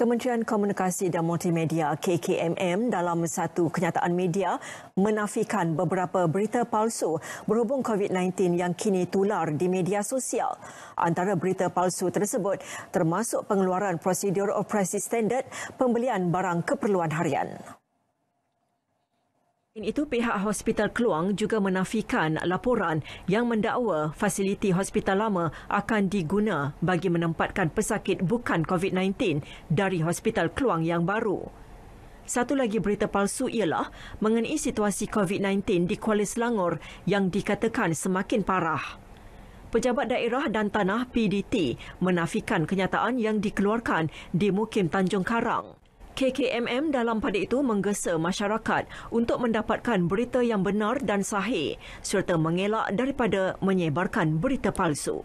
Kementerian Komunikasi dan Multimedia KKMM dalam satu kenyataan media menafikan beberapa berita palsu berhubung COVID-19 yang kini tular di media sosial. Antara berita palsu tersebut termasuk pengeluaran prosedur operasi standard pembelian barang keperluan harian. Selain itu, pihak Hospital Keluang juga menafikan laporan yang mendakwa fasiliti hospital lama akan diguna bagi menempatkan pesakit bukan COVID-19 dari Hospital Keluang yang baru. Satu lagi berita palsu ialah mengenai situasi COVID-19 di Kuala Selangor yang dikatakan semakin parah. Pejabat Daerah dan Tanah PDT menafikan kenyataan yang dikeluarkan di Mukim Tanjung Karang. KKMM dalam pada itu menggesa masyarakat untuk mendapatkan berita yang benar dan sahih serta mengelak daripada menyebarkan berita palsu.